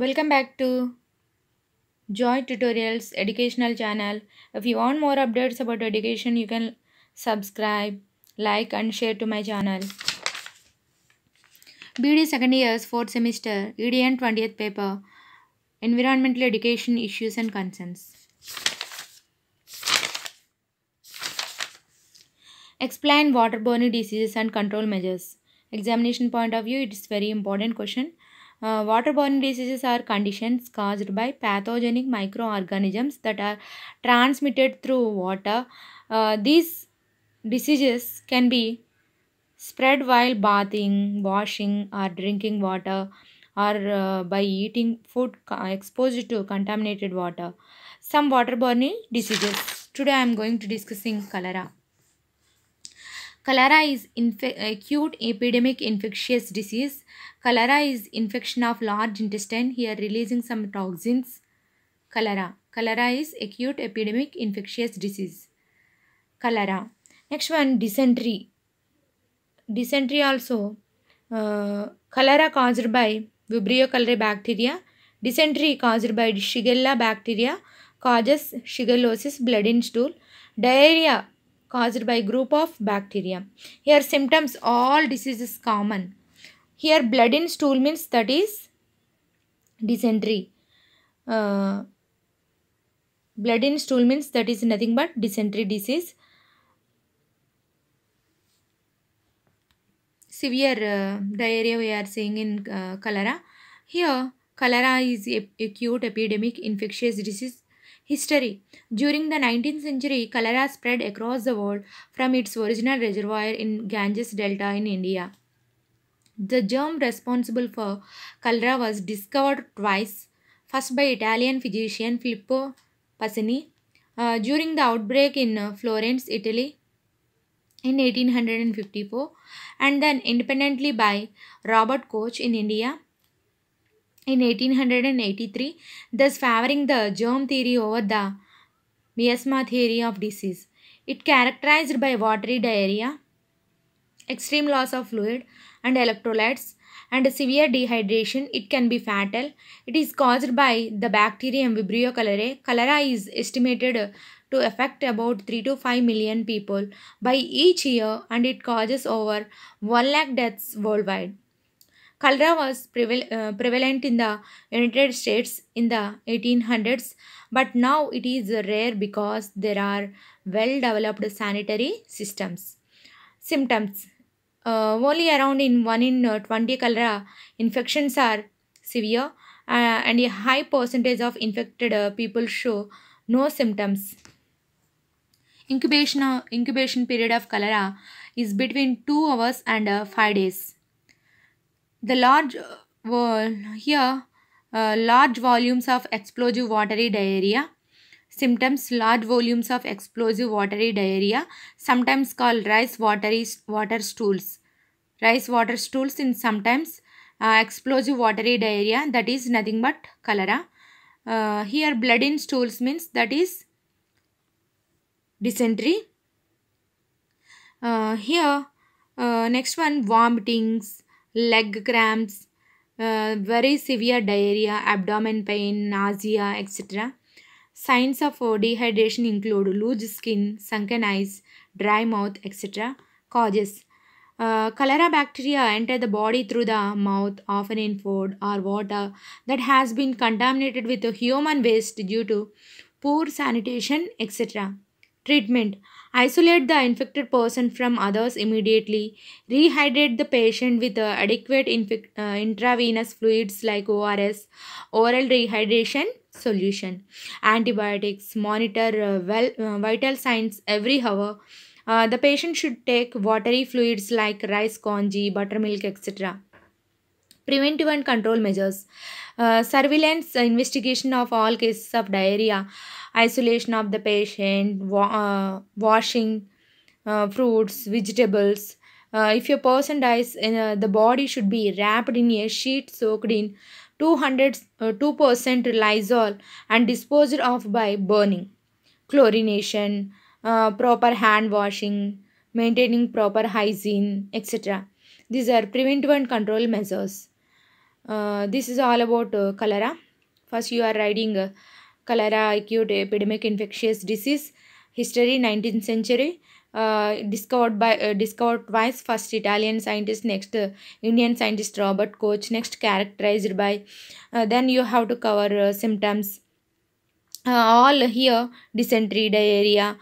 Welcome back to Joy Tutorials educational channel. If you want more updates about education, you can subscribe, like and share to my channel. BD second year's fourth semester EDN 20th paper Environmental Education Issues and Concerns. Explain waterborne diseases and control measures. Examination point of view, it is very important question uh, waterborne diseases are conditions caused by pathogenic microorganisms that are transmitted through water. Uh, these diseases can be spread while bathing, washing, or drinking water, or uh, by eating food exposed to contaminated water. Some waterborne diseases. Today I am going to discussing cholera. Cholera is acute epidemic infectious disease. Cholera is infection of large intestine. Here releasing some toxins. Cholera. Cholera is acute epidemic infectious disease. Cholera. Next one dysentery. Dysentery also. Uh, cholera caused by Vibrio cholerae bacteria. Dysentery caused by Shigella bacteria causes shigellosis blood in stool. Diarrhea caused by group of bacteria. Here symptoms all diseases common. Here blood in stool means that is dysentery. Uh, blood in stool means that is nothing but dysentery disease. Severe uh, diarrhea we are seeing in uh, cholera. Here cholera is a acute epidemic infectious disease History During the 19th century, cholera spread across the world from its original reservoir in Ganges Delta in India. The germ responsible for cholera was discovered twice, first by Italian physician Filippo Pacini uh, during the outbreak in uh, Florence, Italy in 1854 and then independently by Robert Koch in India in 1883, thus favoring the germ theory over the miasma theory of disease. It characterized by watery diarrhea, extreme loss of fluid and electrolytes, and severe dehydration. It can be fatal. It is caused by the bacterium Vibrio cholerae. Cholera is estimated to affect about 3 to 5 million people by each year and it causes over 1 lakh deaths worldwide. Cholera was uh, prevalent in the United States in the 1800s, but now it is rare because there are well developed sanitary systems. Symptoms uh, Only around in 1 in uh, 20 cholera infections are severe, uh, and a high percentage of infected uh, people show no symptoms. Incubation, uh, incubation period of cholera is between 2 hours and 5 days the large uh, well, here uh, large volumes of explosive watery diarrhea symptoms large volumes of explosive watery diarrhea sometimes called rice watery water stools rice water stools in sometimes uh, explosive watery diarrhea that is nothing but cholera uh, here blood in stools means that is dysentery uh, here uh, next one vomitings leg cramps, uh, very severe diarrhea, abdomen pain, nausea, etc. Signs of uh, dehydration include loose skin, sunken eyes, dry mouth, etc. Causes uh, cholera bacteria enter the body through the mouth, often in food or water that has been contaminated with human waste due to poor sanitation, etc. Treatment Isolate the infected person from others immediately. Rehydrate the patient with uh, adequate uh, intravenous fluids like ORS, oral rehydration solution. Antibiotics Monitor uh, well, uh, vital signs every hour. Uh, the patient should take watery fluids like rice congee, buttermilk, etc preventive and control measures uh, surveillance uh, investigation of all cases of diarrhea isolation of the patient wa- uh, washing uh, fruits vegetables uh, if a person dies uh, the body should be wrapped in a sheet soaked in 200 2% lysol and disposed of by burning chlorination proper hand washing maintaining proper hygiene etc these are preventive and control measures uh, this is all about uh, cholera. First you are writing uh, cholera acute epidemic infectious disease history 19th century uh, discovered by uh, discovered twice first italian scientist next uh, indian scientist robert koch next characterized by uh, then you have to cover uh, symptoms uh, all here dysentery diarrhea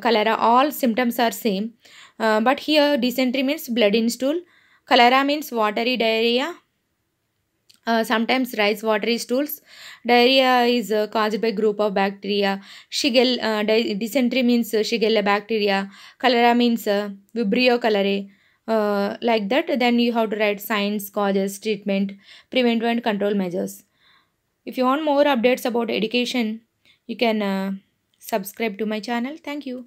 cholera all symptoms are same but here dysentery means blood in stool cholera means watery diarrhea uh, sometimes rice water is stools. Diarrhea is uh, caused by group of bacteria. Shigel, uh, dysentery means uh, Shigella bacteria. Cholera means uh, Vibrio cholerae. Uh, like that, then you have to write signs, causes, treatment, preventive and control measures. If you want more updates about education, you can uh, subscribe to my channel. Thank you.